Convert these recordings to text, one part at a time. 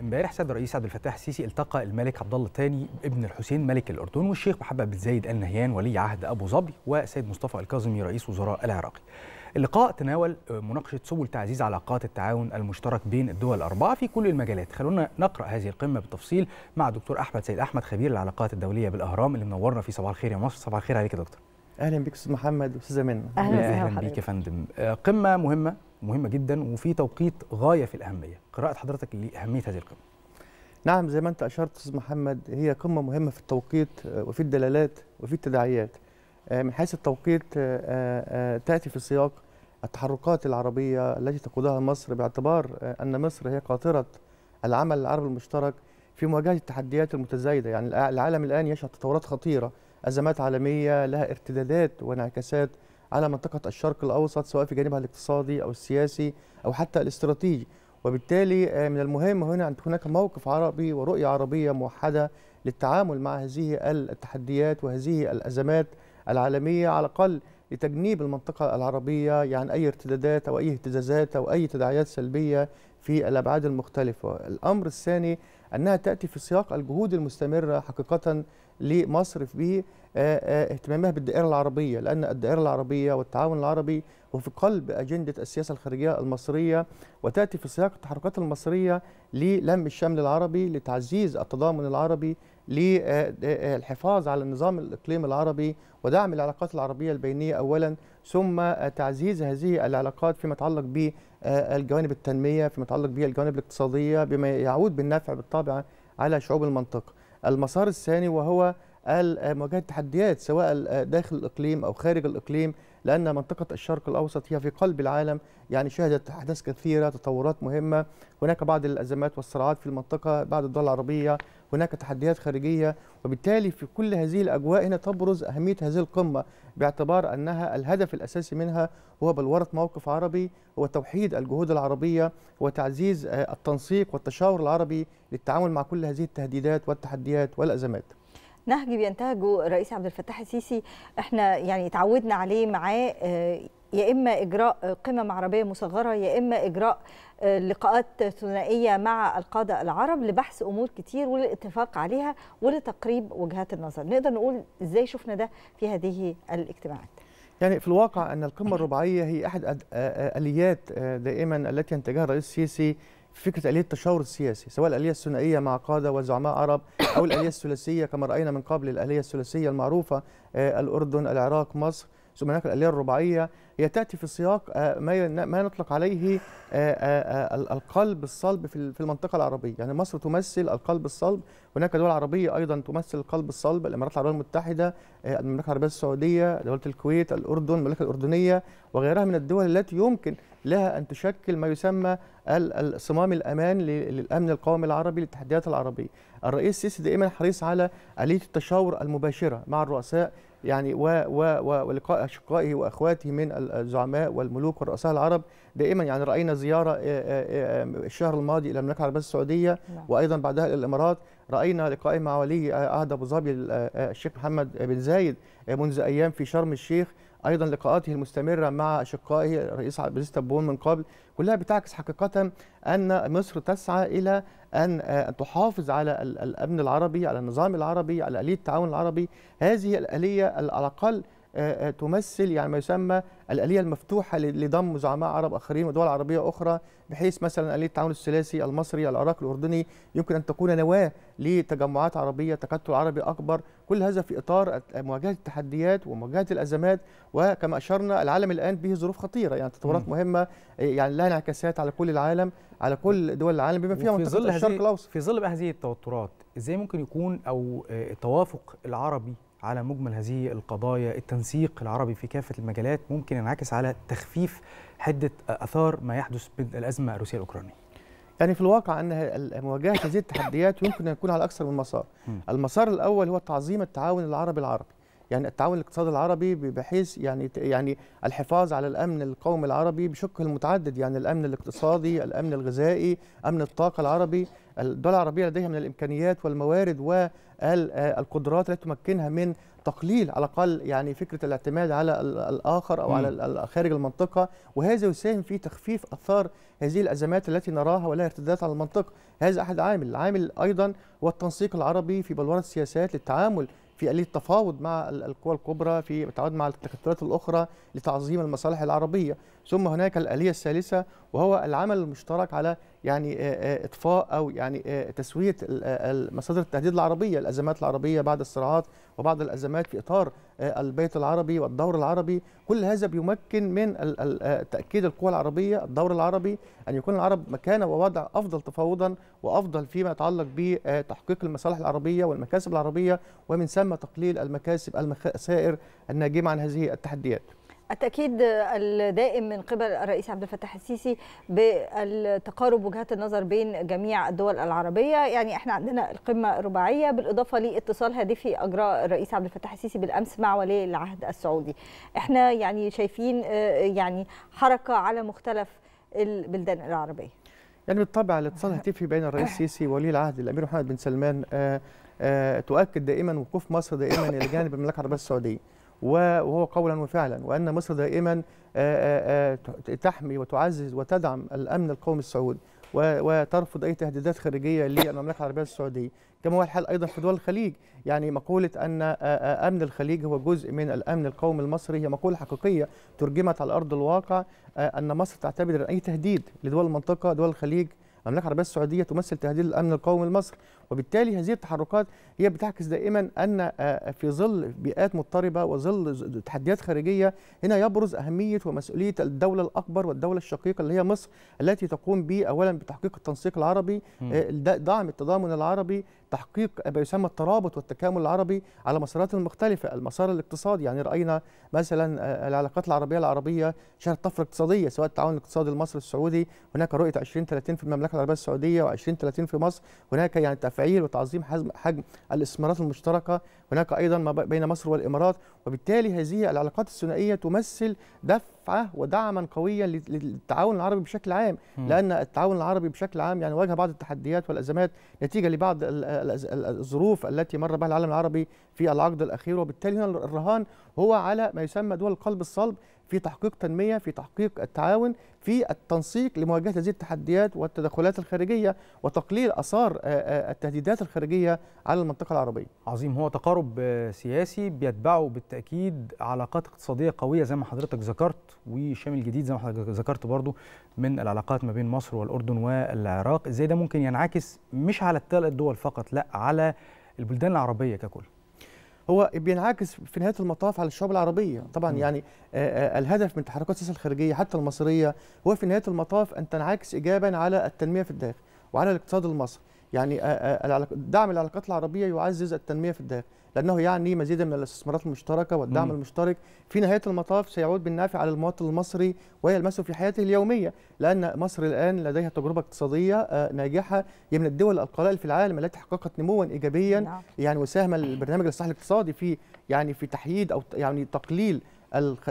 امبارح سيد الرئيس عبد الفتاح السيسي التقى الملك عبد الله الثاني ابن الحسين ملك الاردن والشيخ محمد بن زايد ال نهيان ولي عهد ابو ظبي والسيد مصطفى الكاظمي رئيس وزراء العراقي. اللقاء تناول مناقشه سبل تعزيز علاقات التعاون المشترك بين الدول الاربعه في كل المجالات، خلونا نقرا هذه القمه بالتفصيل مع دكتور احمد سيد احمد خبير العلاقات الدوليه بالاهرام اللي منورنا في صباح الخير يا مصر، صباح الخير عليك يا دكتور. اهلا بك استاذ محمد واستاذه منى. اهلا, أهلا بك يا فندم. آه، قمه مهمه مهمه جدا وفي توقيت غايه في الاهميه قراءه حضرتك لاهميه هذه القمه نعم زي ما انت اشرت استاذ محمد هي قمه مهمه في التوقيت آه، وفي الدلالات وفي التداعيات آه، من حيث التوقيت آه، تاتي في سياق التحركات العربيه التي تقودها مصر باعتبار ان مصر هي قاطره العمل العربي المشترك في مواجهه التحديات المتزايده يعني العالم الان يشهد تطورات خطيره ازمات عالميه لها ارتدادات وانعكاسات على منطقة الشرق الأوسط سواء في جانبها الاقتصادي أو السياسي أو حتى الاستراتيجي وبالتالي آه، من المهم هنا أن هناك موقف عربي ورؤية عربية موحدة للتعامل مع هذه التحديات وهذه الأزمات العالمية على الأقل لتجنيب المنطقة العربية يعني أي ارتدادات أو أي اهتزازات أو أي تداعيات سلبية في الأبعاد المختلفة الأمر الثاني أنها تأتي في سياق الجهود المستمرة حقيقة لمصر في آه، آه، اهتمامها بالدائرة العربية لأن الدائرة العربية والتعاون العربي هو في قلب أجندة السياسة الخارجية المصرية وتأتي في سياق التحركات المصرية للم الشمل العربي لتعزيز التضامن العربي للحفاظ آه، على النظام الإقليمي العربي ودعم العلاقات العربية البينية أولا ثم تعزيز هذه العلاقات فيما يتعلق بالجوانب التنمية فيما يتعلق بالجوانب الاقتصادية بما يعود بالنفع بالطبع على شعوب المنطقة المسار الثاني وهو مواجهه التحديات سواء داخل الاقليم او خارج الاقليم لأن منطقة الشرق الأوسط هي في قلب العالم يعني شهدت أحداث كثيرة تطورات مهمة هناك بعض الأزمات والصراعات في المنطقة بعد الدول العربية هناك تحديات خارجية وبالتالي في كل هذه الأجواء هنا تبرز أهمية هذه القمة باعتبار أنها الهدف الأساسي منها هو بلورة موقف عربي هو توحيد الجهود العربية وتعزيز آه، التنسيق والتشاور العربي للتعامل مع كل هذه التهديدات والتحديات والأزمات نهج بينتهجه الرئيس عبد الفتاح السيسي احنا يعني اتعودنا عليه معاه آه، يا اما اجراء آه، قمم عربيه مصغره يا اما اجراء آه، لقاءات ثنائيه مع القاده العرب لبحث امور كتير وللاتفاق عليها ولتقريب وجهات النظر نقدر نقول ازاي شفنا ده في هذه الاجتماعات يعني في الواقع ان القمه الرباعيه هي احد اليات دائما التي ينتجها الرئيس السيسي فكره اليه التشاور السياسي سواء الاليه الثنائيه مع قاده وزعماء عرب او الاليه الثلاثيه كما راينا من قبل الاليه الثلاثيه المعروفه آه، الاردن العراق مصر ثم هناك الآلية الرباعية هي تأتي في سياق آه، ما ما نطلق عليه آه، آه، القلب الصلب في المنطقة العربية يعني مصر تمثل القلب الصلب هناك دول عربية أيضا تمثل القلب الصلب الإمارات العربية المتحدة المملكة العربية السعودية دولة الكويت الأردن المملكة الأردنية وغيرها من الدول التي يمكن لها أن تشكل ما يسمى الصمام الأمان للأمن القومي العربي للتحديات العربية الرئيس السيسي دائما حريص على آلية التشاور المباشرة مع الرؤساء يعني و و ولقاء أشقائه وأخواته من الزعماء والملوك والرؤساء العرب دائما يعني رأينا زيارة الشهر الماضي إلى المملكة العربية السعودية نعم. وأيضا بعدها إلى الإمارات رأينا لقائه مع ولي آه، عهد أبو ظبي آه، آه، الشيخ محمد بن زايد منذ أيام في شرم الشيخ ايضا لقاءاته المستمره مع اشقائه الرئيس عبد العزيز من قبل كلها بتعكس حقيقه ان مصر تسعى الى ان آه، تحافظ على الامن العربي على النظام العربي على اليه التعاون العربي هذه الاليه على الاقل آه، آه، تمثل يعني ما يسمى الآلية المفتوحة لضم زعماء عرب آخرين ودول عربية أخرى بحيث مثلا آلية التعاون الثلاثي المصري العراقي الأردني يمكن أن تكون نواة لتجمعات عربية تكتل عربي أكبر كل هذا في إطار مواجهة التحديات ومواجهة الأزمات وكما أشرنا العالم الآن به ظروف خطيرة يعني تطورات مهمة آه، يعني لها انعكاسات على كل العالم على كل دول العالم بما فيها منطقة الشرق الأوسط في ظل هذه التوترات إزاي ممكن يكون أو التوافق العربي على مجمل هذه القضايا التنسيق العربي في كافة المجالات ممكن ينعكس على تخفيف حدة أثار ما يحدث بالأزمة الروسية الأوكرانية يعني في الواقع أن مواجهة هذه التحديات يمكن أن يكون على أكثر من مسار المسار الأول هو تعظيم التعاون العربي العربي يعني التعاون الاقتصادي العربي بحيث يعني يعني الحفاظ على الامن القومي العربي بشكل متعدد يعني الامن الاقتصادي، الامن الغذائي، امن الطاقه العربي، الدول العربيه لديها من الامكانيات والموارد والقدرات آه، التي تمكنها من تقليل على الاقل يعني فكره الاعتماد على الاخر او م. على خارج المنطقه وهذا يساهم في تخفيف اثار هذه الازمات التي نراها ولها ارتدادات على المنطقه، هذا احد عامل، العامل ايضا هو التنسيق العربي في بلوره السياسات للتعامل في آلية تفاوض مع القوى الكبرى في تعاون مع التكتلات الأخرى لتعظيم المصالح العربية ثم هناك الآلية الثالثة وهو العمل المشترك على يعني إطفاء أو يعني تسوية مصادر التهديد العربية الأزمات العربية بعد الصراعات وبعض الأزمات في إطار البيت العربي والدور العربي كل هذا بيمكن من تأكيد القوى العربية الدور العربي أن يكون العرب مكانة ووضع أفضل تفاوضا وأفضل فيما يتعلق بتحقيق المصالح العربية والمكاسب العربية ومن ثم تقليل المكاسب الخسائر الناجمة عن هذه التحديات التاكيد الدائم من قبل الرئيس عبد الفتاح السيسي بالتقارب وجهات النظر بين جميع الدول العربيه يعني احنا عندنا القمه الرباعيه بالاضافه لاتصال هاتفي اجراه الرئيس عبد الفتاح السيسي بالامس مع ولي العهد السعودي احنا يعني شايفين آه، يعني حركه على مختلف البلدان العربيه يعني بالطبع الاتصال الهاتفي بين الرئيس السيسي وولي العهد الامير محمد بن سلمان آه، آه، تؤكد دائما وقوف مصر دائما الى جانب المملكه العربيه السعوديه وهو قولا وفعلا وأن مصر دائما تحمي وتعزز وتدعم الأمن القومي السعودي وترفض اي تهديدات خارجيه للمملكه العربيه السعوديه كما هو الحال ايضا في دول الخليج يعني مقوله ان امن الخليج هو جزء من الامن القومي المصري هي مقوله حقيقيه ترجمت على ارض الواقع ان مصر تعتبر ان اي تهديد لدول المنطقه دول الخليج المملكه العربيه السعوديه تمثل تهديد للامن القومي المصري وبالتالي هذه التحركات هي بتعكس دائما أن آه، في ظل بيئات مضطربة وظل تحديات خارجية هنا يبرز أهمية ومسؤولية الدولة الأكبر والدولة الشقيقة اللي هي مصر التي تقوم ب أولا بتحقيق التنسيق العربي آه، دعم التضامن العربي تحقيق ما يسمى الترابط والتكامل العربي على مسارات مختلفة المسار الاقتصادي يعني رأينا مثلا آه، العلاقات العربية العربية شهدت طفرة اقتصادية سواء التعاون الاقتصادي المصري السعودي هناك رؤية 2030 في المملكة العربية السعودية و2030 في مصر هناك يعني تفعيل وتعظيم حجم الاستثمارات المشتركة هناك أيضا ما بين مصر والإمارات وبالتالي هذه العلاقات الثنائية تمثل دفعة ودعما قويا للتعاون العربي بشكل عام لأن التعاون العربي بشكل عام يعني واجه بعض التحديات والأزمات نتيجة لبعض الظروف التي مر بها العالم العربي في العقد الأخير وبالتالي هنا الرهان هو على ما يسمى دول القلب الصلب في تحقيق تنميه في تحقيق التعاون في التنسيق لمواجهه هذه التحديات والتدخلات الخارجيه وتقليل اثار التهديدات الخارجيه على المنطقه العربيه. عظيم هو تقارب سياسي بيتبعه بالتاكيد علاقات اقتصاديه قويه زي ما حضرتك ذكرت وشامل جديد زي ما حضرتك ذكرت برضو من العلاقات ما بين مصر والاردن والعراق ازاي ده ممكن ينعكس مش على الثلاث دول فقط لا على البلدان العربيه ككل. هو بينعكس في نهايه المطاف على الشعوب العربيه طبعا م. يعني آه، آه، آه، الهدف من تحركات السياسه الخارجيه حتى المصريه هو في نهايه المطاف ان تنعكس ايجابا على التنميه في الداخل وعلى الاقتصاد المصري يعني دعم العلاقات العربيه يعزز التنميه في الداخل لانه يعني مزيدا من الاستثمارات المشتركه والدعم مم. المشترك في نهايه المطاف سيعود بالنافع على المواطن المصري ويلمسه في حياته اليوميه لان مصر الان لديها تجربه اقتصاديه آه، ناجحه هي من الدول القلائل في العالم التي حققت نموا ايجابيا نعم. يعني وساهم البرنامج الاصلاح الاقتصادي في يعني في تحييد او يعني تقليل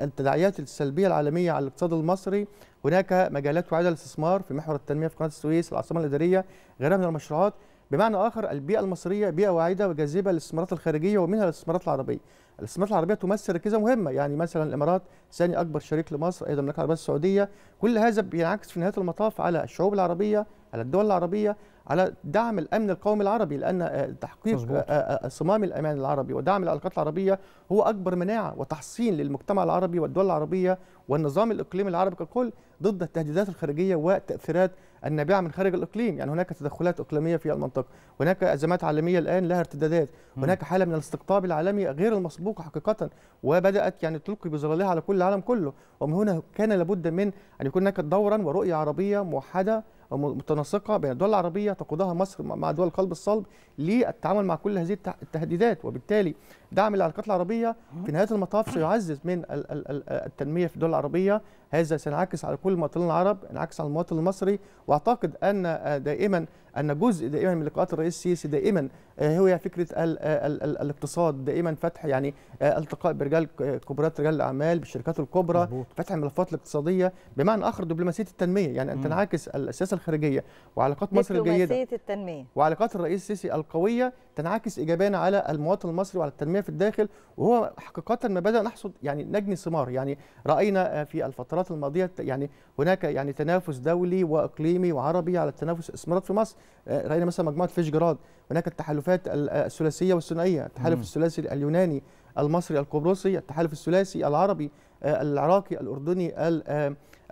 التداعيات السلبيه العالميه على الاقتصاد المصري هناك مجالات وعدة للاستثمار في محور التنميه في قناه السويس العاصمه الاداريه غيرها من المشروعات بمعنى اخر البيئه المصريه بيئه واعده وجاذبه للاستثمارات الخارجيه ومنها الاستثمارات العربيه الاستثمارات العربيه تمثل ركيزه مهمه يعني مثلا الامارات ثاني اكبر شريك لمصر ايضا المملكه العربيه السعوديه كل هذا بينعكس في نهايه المطاف على الشعوب العربيه على الدول العربيه على دعم الامن القومي العربي لان آه، تحقيق آه، آه، صمام الامان العربي ودعم العلاقات العربيه هو اكبر مناعه وتحصين للمجتمع العربي والدول العربيه والنظام الإقليمي العربي ككل ضد التهديدات الخارجية والتأثيرات النابعة من خارج الإقليم يعني هناك تدخلات إقليمية في المنطقة هناك أزمات عالمية الآن لها ارتدادات هناك حالة من الاستقطاب العالمي غير المسبوق حقيقة وبدأت يعني تلقي بظلالها على كل العالم كله ومن هنا كان لابد من أن يكون هناك دورا ورؤية عربية موحدة متناسقة بين الدول العربية تقودها مصر مع دول القلب الصلب للتعامل مع كل هذه التهديدات وبالتالي دعم العلاقات العربيه في نهايه المطاف سيعزز من التنميه في الدول العربيه هذا سينعكس على كل المواطنين العرب انعكس على المواطن المصري واعتقد ان آه، دائما ان جزء دائما من لقاءات الرئيس السيسي دائما آه، هو فكره الـ الـ الـ الاقتصاد دائما فتح يعني آه، التقاء برجال كبرات رجال الاعمال بالشركات الكبرى مبوط. فتح الملفات الاقتصاديه بمعنى اخر دبلوماسيه التنميه يعني ان تنعكس السياسه الخارجيه وعلاقات مصر الجيده دبلوماسيه التنميه وعلاقات الرئيس السيسي القويه تنعكس ايجابيا على المواطن المصري وعلى التنميه في الداخل وهو حقيقه ما بدا نحصد يعني نجني ثمار يعني راينا في الفترات السنوات الماضيه يعني هناك يعني تنافس دولي واقليمي وعربي على التنافس استمرت في مصر آه، راينا مثلا مجموعه فيشجراد هناك التحالفات آه، الثلاثيه والثنائيه التحالف الثلاثي اليوناني المصري القبرصي التحالف الثلاثي العربي آه، العراقي الاردني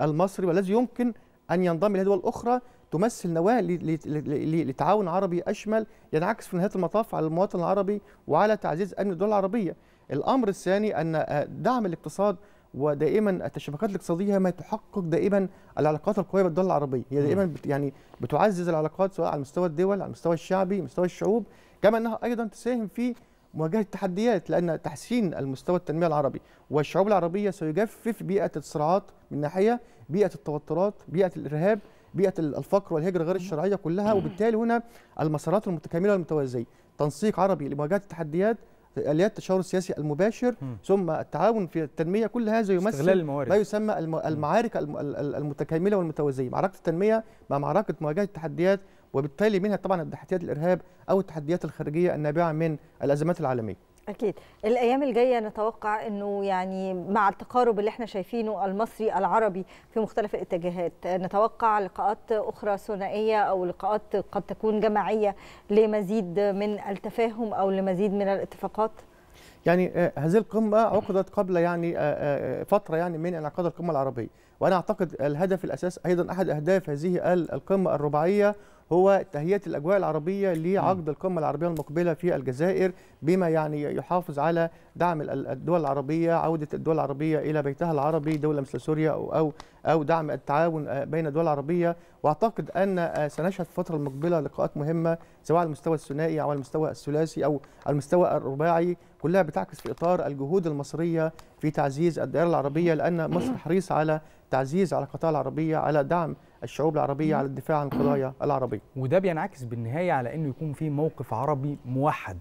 المصري والذي يمكن ان ينضم الى دول اخرى تمثل نواه لتعاون عربي اشمل ينعكس في نهايه المطاف على المواطن العربي وعلى تعزيز امن الدول العربيه. الامر الثاني ان دعم الاقتصاد ودائما الشبكات الاقتصاديه ما تحقق دائما العلاقات القويه بالدول العربيه هي دائما بت يعني بتعزز العلاقات سواء على مستوى الدول على المستوى الشعبي مستوى الشعوب كما انها ايضا تساهم في مواجهه التحديات لان تحسين المستوى التنميه العربي والشعوب العربيه سيجفف بيئه الصراعات من ناحيه بيئه التوترات بيئه الارهاب بيئه الفقر والهجره غير الشرعيه كلها وبالتالي هنا المسارات المتكامله والمتوازيه تنسيق عربي لمواجهه التحديات اليات التشاور السياسي المباشر ثم التعاون في التنميه كل هذا يمثل ما يسمى المعارك المتكامله والمتوازيه معركه التنميه مع معركه مواجهه التحديات وبالتالي منها طبعا تحديات الارهاب او التحديات الخارجيه النابعه من الازمات العالميه اكيد الايام الجايه نتوقع انه يعني مع التقارب اللي احنا شايفينه المصري العربي في مختلف الاتجاهات نتوقع لقاءات اخرى ثنائيه او لقاءات قد تكون جماعيه لمزيد من التفاهم او لمزيد من الاتفاقات يعني آه، هذه القمه عقدت قبل يعني آه، آه، فتره يعني من انعقاد القمه العربيه وانا اعتقد الهدف الاساس ايضا احد اهداف هذه القمه الرباعيه هو تهيئه الاجواء العربيه لعقد القمه العربيه المقبله في الجزائر بما يعني يحافظ على دعم الدول العربيه عوده الدول العربيه الى بيتها العربي دوله مثل سوريا او او او دعم التعاون بين الدول العربيه واعتقد ان سنشهد في الفتره المقبله لقاءات مهمه سواء على المستوى الثنائي او على المستوى الثلاثي او على المستوى الرباعي كلها بتعكس في اطار الجهود المصريه في تعزيز الدائره العربيه لان مصر حريصه على تعزيز علاقاتها العربيه على دعم الشعوب العربيه على الدفاع عن القضايا العربيه. وده بينعكس بالنهايه على انه يكون في موقف عربي موحد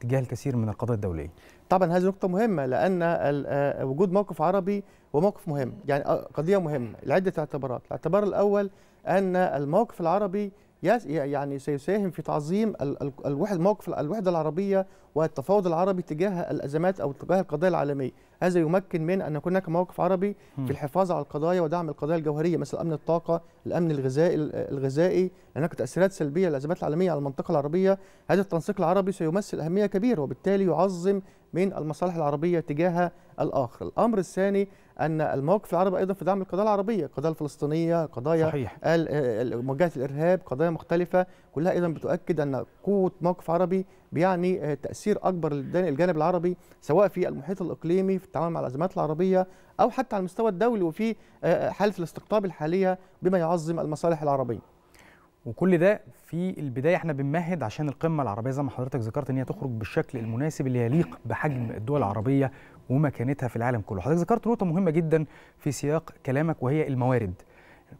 تجاه الكثير من القضايا الدوليه. طبعا هذه نقطه مهمه لان آه، وجود موقف عربي هو موقف مهم، يعني آه، قضيه مهمه لعده اعتبارات، الاعتبار الاول ان الموقف العربي يعني سيساهم في تعظيم الوحدة موقف الوحدة العربية والتفاوض العربي تجاه الأزمات أو تجاه القضايا العالمية هذا يمكن من أن يكون هناك موقف عربي في الحفاظ على القضايا ودعم القضايا الجوهرية مثل أمن الطاقة الأمن الغذائي الغذائي هناك تأثيرات سلبية للأزمات العالمية على المنطقة العربية هذا التنسيق العربي سيمثل أهمية كبيرة وبالتالي يعظم من المصالح العربية تجاه الآخر الأمر الثاني أن الموقف العربي أيضا في دعم القضايا العربية القضايا الفلسطينية قضايا صحيح. مواجهة الإرهاب قضايا مختلفة كلها أيضا بتؤكد أن قوة موقف عربي بيعني تأثير أكبر للجانب العربي سواء في المحيط الإقليمي في التعامل مع الأزمات العربية أو حتى على المستوى الدولي وفي آه، آه، حالة الاستقطاب الحالية بما يعظم المصالح العربية وكل ده في البدايه احنا بنمهد عشان القمه العربيه زي ما حضرتك ذكرت ان هي تخرج بالشكل المناسب اللي يليق بحجم الدول العربيه ومكانتها في العالم كله حضرتك ذكرت نقطه مهمه جدا في سياق كلامك وهي الموارد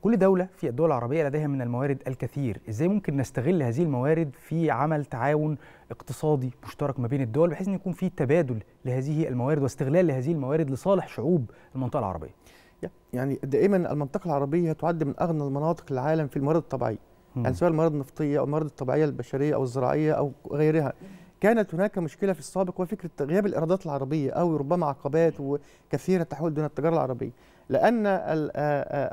كل دولة في الدول العربية لديها من الموارد الكثير إزاي ممكن نستغل هذه الموارد في عمل تعاون اقتصادي مشترك ما بين الدول بحيث أن يكون في تبادل لهذه الموارد واستغلال لهذه الموارد لصالح شعوب المنطقة العربية يعني دائما المنطقة العربية تعد من أغنى المناطق العالم في الموارد الطبيعية يعني سواء المرض النفطيه او المرض الطبيعيه البشريه او الزراعيه او غيرها كانت هناك مشكله في السابق وفكره غياب الايرادات العربيه او ربما عقبات كثيره تحول دون التجاره العربيه لأن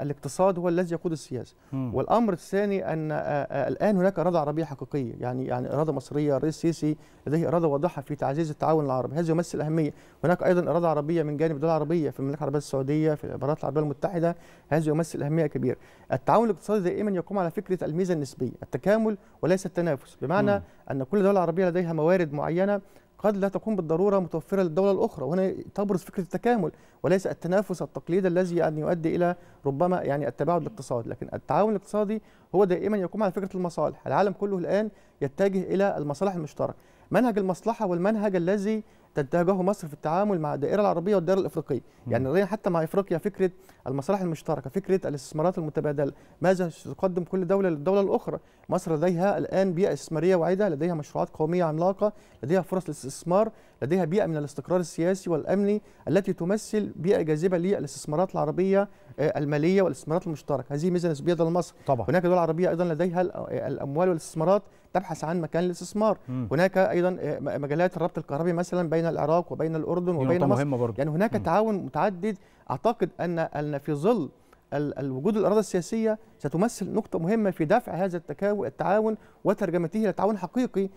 الاقتصاد هو الذي يقود السياسة والأمر الثاني أن الآن هناك إرادة عربية حقيقية يعني يعني إرادة مصرية الرئيس السيسي لديه إرادة واضحة في تعزيز التعاون العربي هذا يمثل أهمية هناك أيضا إرادة عربية من جانب الدول العربية في المملكة العربية السعودية في الإمارات العربية المتحدة هذا يمثل أهمية كبيرة التعاون الاقتصادي دائما يقوم على فكرة الميزة النسبية التكامل وليس التنافس بمعنى م. أن كل دولة عربية لديها موارد معينة قد لا تكون بالضروره متوفره للدوله الاخرى وهنا تبرز فكره التكامل وليس التنافس التقليدي الذي يعني يؤدي الى ربما يعني التباعد الاقتصادي لكن التعاون الاقتصادي هو دائما يقوم على فكره المصالح العالم كله الان يتجه الى المصالح المشتركه منهج المصلحه والمنهج الذي تتجهه مصر في التعامل مع الدائره العربيه والدائره الافريقيه يعني حتى مع افريقيا فكره المصالح المشتركه فكره الاستثمارات المتبادله ماذا تقدم كل دوله للدوله الاخرى مصر لديها الان بيئه استثماريه واعده لديها مشروعات قوميه عملاقه لديها فرص للاستثمار لديها بيئه من الاستقرار السياسي والامني التي تمثل بيئه جاذبه للاستثمارات العربيه آه، الماليه والاستثمارات المشتركه هذه ميزه نسبيه لمصر طبعا هناك دول عربيه ايضا لديها آه، الاموال والاستثمارات تبحث عن مكان للاستثمار هناك ايضا آه، مجالات الربط الكهربي مثلا بين العراق وبين الاردن وبين مصر مهمة برضو. يعني هناك م. تعاون متعدد اعتقد ان ان في ظل الوجود الاراده السياسيه ستمثل نقطه مهمه في دفع هذا التعاون وترجمته الى تعاون حقيقي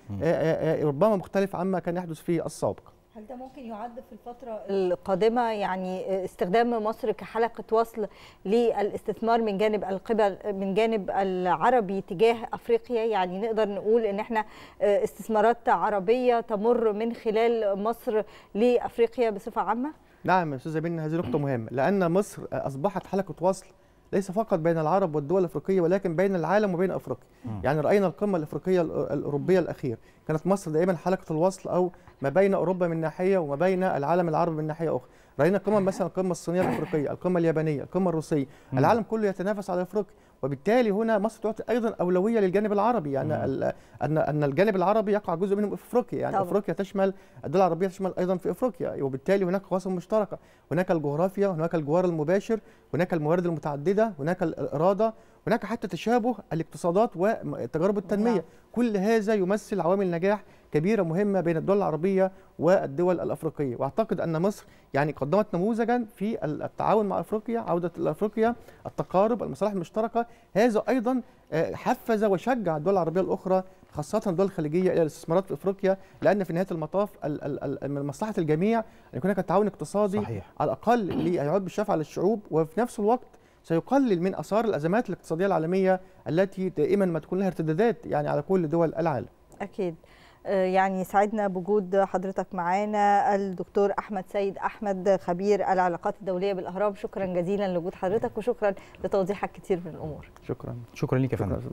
ربما مختلف عما كان يحدث في السابق هل ده ممكن يعد في الفترة القادمة يعني استخدام مصر كحلقة وصل للاستثمار من جانب القبل من جانب العربي تجاه أفريقيا يعني نقدر نقول إن احنا استثمارات عربية تمر من خلال مصر لأفريقيا بصفة عامة؟ نعم يا استاذه بن هذه نقطه مهمه لان مصر اصبحت حلقه وصل ليس فقط بين العرب والدول الافريقيه ولكن بين العالم وبين افريقيا يعني راينا القمه الافريقيه الاوروبيه الاخيره كانت مصر دائما حلقه الوصل او ما بين اوروبا من ناحيه وما بين العالم العربي من ناحيه اخرى راينا قمم مثلا القمه الصينيه الافريقيه القمه اليابانيه القمه الروسيه العالم كله يتنافس على افريقيا وبالتالي هنا مصر تعطي ايضا اولويه للجانب العربي يعني ان ان الجانب العربي يقع جزء منه في افريقيا يعني طبعا. افريقيا تشمل الدول العربيه تشمل ايضا في افريقيا وبالتالي هناك قواسم مشتركه هناك الجغرافيا هناك الجوار المباشر هناك الموارد المتعدده هناك الاراده هناك حتى تشابه الاقتصادات وتجارب التنمية نعم. كل هذا يمثل عوامل نجاح كبيرة مهمة بين الدول العربية والدول الأفريقية وأعتقد أن مصر يعني قدمت نموذجا في التعاون مع أفريقيا عودة أفريقيا التقارب المصالح المشتركة هذا أيضا آه، حفز وشجع الدول العربية الأخرى خاصة الدول الخليجية إلى الاستثمارات في أفريقيا لأن في نهاية المطاف من مصلحة الجميع أن يكون هناك تعاون اقتصادي صحيح. على الأقل ليعود بالشفع على الشعوب وفي نفس الوقت سيقلل من اثار الازمات الاقتصاديه العالميه التي دائما ما تكون لها ارتدادات يعني على كل دول العالم. اكيد. آه، يعني سعدنا بوجود حضرتك معانا الدكتور احمد سيد احمد خبير العلاقات الدوليه بالاهرام شكرا جزيلا لوجود حضرتك وشكرا لتوضيحك كتير من الامور شكرا شكرا ليك يا فندم